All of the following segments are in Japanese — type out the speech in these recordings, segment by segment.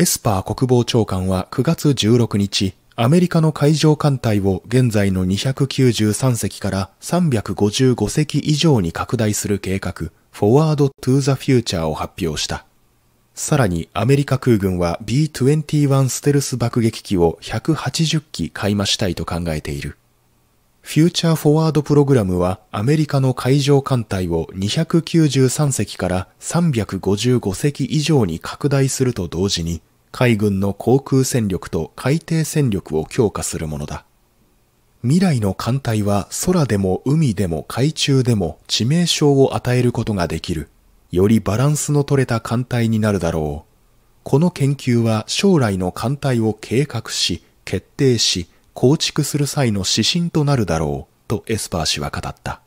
エスパー国防長官は9月16日、アメリカの海上艦隊を現在の293隻から355隻以上に拡大する計画、フォワード・トゥ・ザ・フューチャーを発表した。さらにアメリカ空軍は B21 ステルス爆撃機を180機買い増したいと考えている。フューチャーフォワードプログラムはアメリカの海上艦隊を293隻から355隻以上に拡大すると同時に海軍の航空戦力と海底戦力を強化するものだ。未来の艦隊は空でも海でも海中でも致命傷を与えることができる。よりバランスの取れた艦隊になるだろう。この研究は将来の艦隊を計画し、決定し、構築する際の指針となるだろう、とエスパー氏は語った。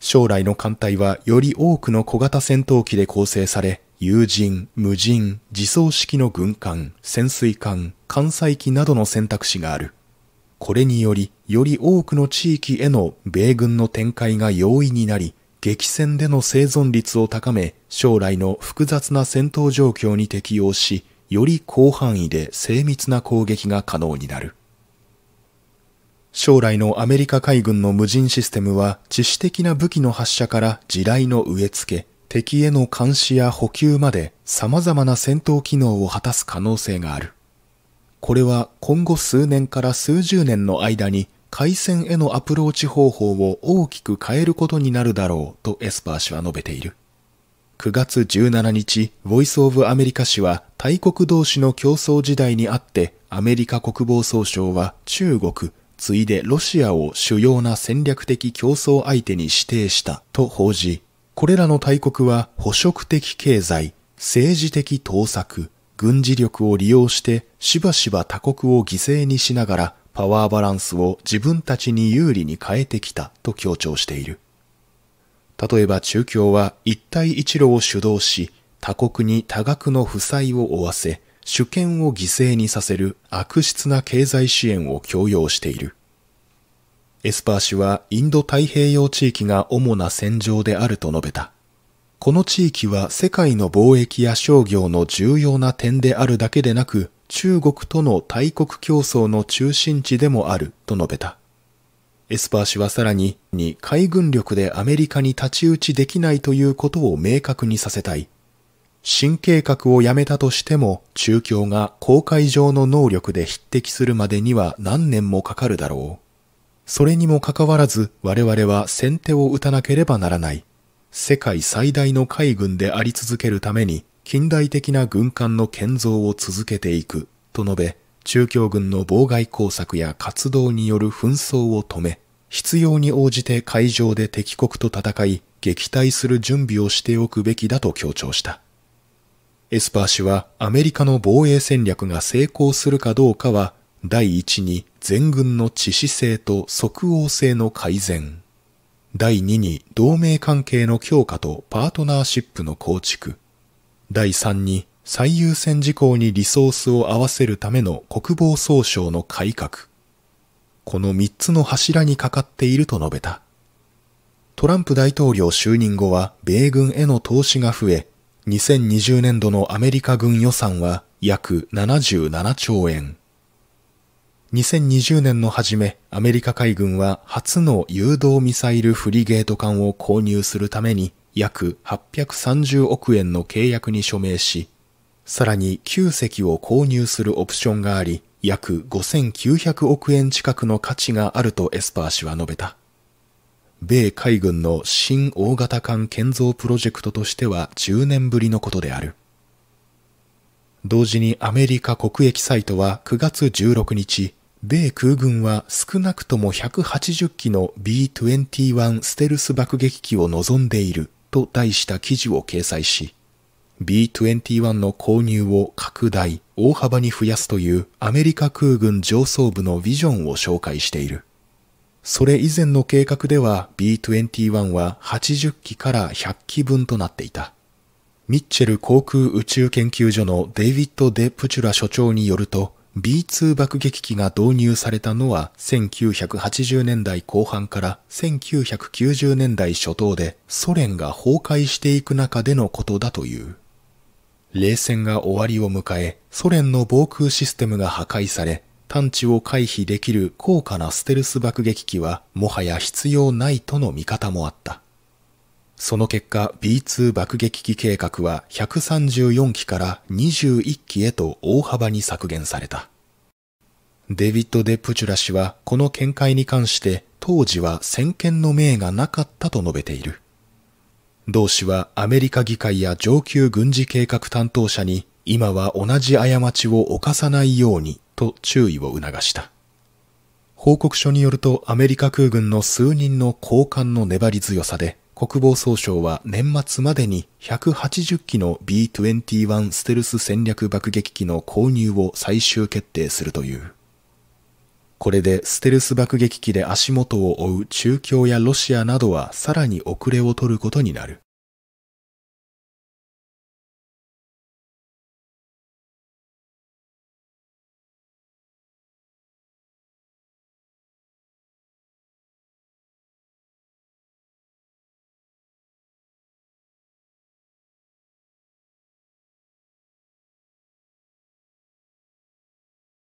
将来の艦隊はより多くの小型戦闘機で構成され、有人、無人、自走式の軍艦、潜水艦、艦載機などの選択肢がある。これにより、より多くの地域への米軍の展開が容易になり、激戦での生存率を高め、将来の複雑な戦闘状況に適応し、より広範囲で精密な攻撃が可能になる。将来のアメリカ海軍の無人システムは、致死的な武器の発射から地雷の植え付け、敵への監視や補給まで様々な戦闘機能を果たす可能性がある。これは今後数年から数十年の間に海戦へのアプローチ方法を大きく変えることになるだろうとエスパー氏は述べている。9月17日、ボイス・オブ・アメリカ氏は大国同士の競争時代にあってアメリカ国防総省は中国、次いでロシアを主要な戦略的競争相手に指定したと報じ、これらの大国は捕食的経済、政治的盗作、軍事力を利用してしばしば他国を犠牲にしながらパワーバランスを自分たちに有利に変えてきたと強調している。例えば中共は一帯一路を主導し、他国に多額の負債を負わせ、主権を犠牲にさせる悪質な経済支援を強要している。エスパー氏はインド太平洋地域が主な戦場であると述べた。この地域は世界の貿易や商業の重要な点であるだけでなく、中国との大国競争の中心地でもあると述べた。エスパー氏はさらに、に海軍力でアメリカに太刀打ちできないということを明確にさせたい。新計画をやめたとしても、中共が公海上の能力で匹敵するまでには何年もかかるだろう。それにもかかわらず我々は先手を打たなければならない。世界最大の海軍であり続けるために近代的な軍艦の建造を続けていくと述べ、中共軍の妨害工作や活動による紛争を止め、必要に応じて海上で敵国と戦い、撃退する準備をしておくべきだと強調した。エスパー氏はアメリカの防衛戦略が成功するかどうかは、第一に全軍の致死性と即応性の改善。第2に同盟関係の強化とパートナーシップの構築。第3に最優先事項にリソースを合わせるための国防総省の改革。この3つの柱にかかっていると述べた。トランプ大統領就任後は米軍への投資が増え、2020年度のアメリカ軍予算は約77兆円。2020年の初め、アメリカ海軍は初の誘導ミサイルフリゲート艦を購入するために約830億円の契約に署名し、さらに9隻を購入するオプションがあり、約5900億円近くの価値があるとエスパー氏は述べた。米海軍の新大型艦建造プロジェクトとしては10年ぶりのことである。同時にアメリカ国益サイトは9月16日、米空軍は少なくとも180機の B21 ステルス爆撃機を望んでいると題した記事を掲載し、B21 の購入を拡大、大幅に増やすというアメリカ空軍上層部のビジョンを紹介している。それ以前の計画では B21 は80機から100機分となっていた。ミッチェル航空宇宙研究所のデイビッド・デ・プチュラ所長によると、B2 爆撃機が導入されたのは1980年代後半から1990年代初頭でソ連が崩壊していく中でのことだという。冷戦が終わりを迎え、ソ連の防空システムが破壊され、探知を回避できる高価なステルス爆撃機はもはや必要ないとの見方もあった。その結果、B2 爆撃機計画は134機から21機へと大幅に削減された。デビッド・デ・プチュラ氏はこの見解に関して当時は先見の明がなかったと述べている。同氏はアメリカ議会や上級軍事計画担当者に今は同じ過ちを犯さないようにと注意を促した。報告書によるとアメリカ空軍の数人の高官の粘り強さで国防総省は年末までに180機の B21 ステルス戦略爆撃機の購入を最終決定するという。これでステルス爆撃機で足元を追う中共やロシアなどはさらに遅れを取ることになる。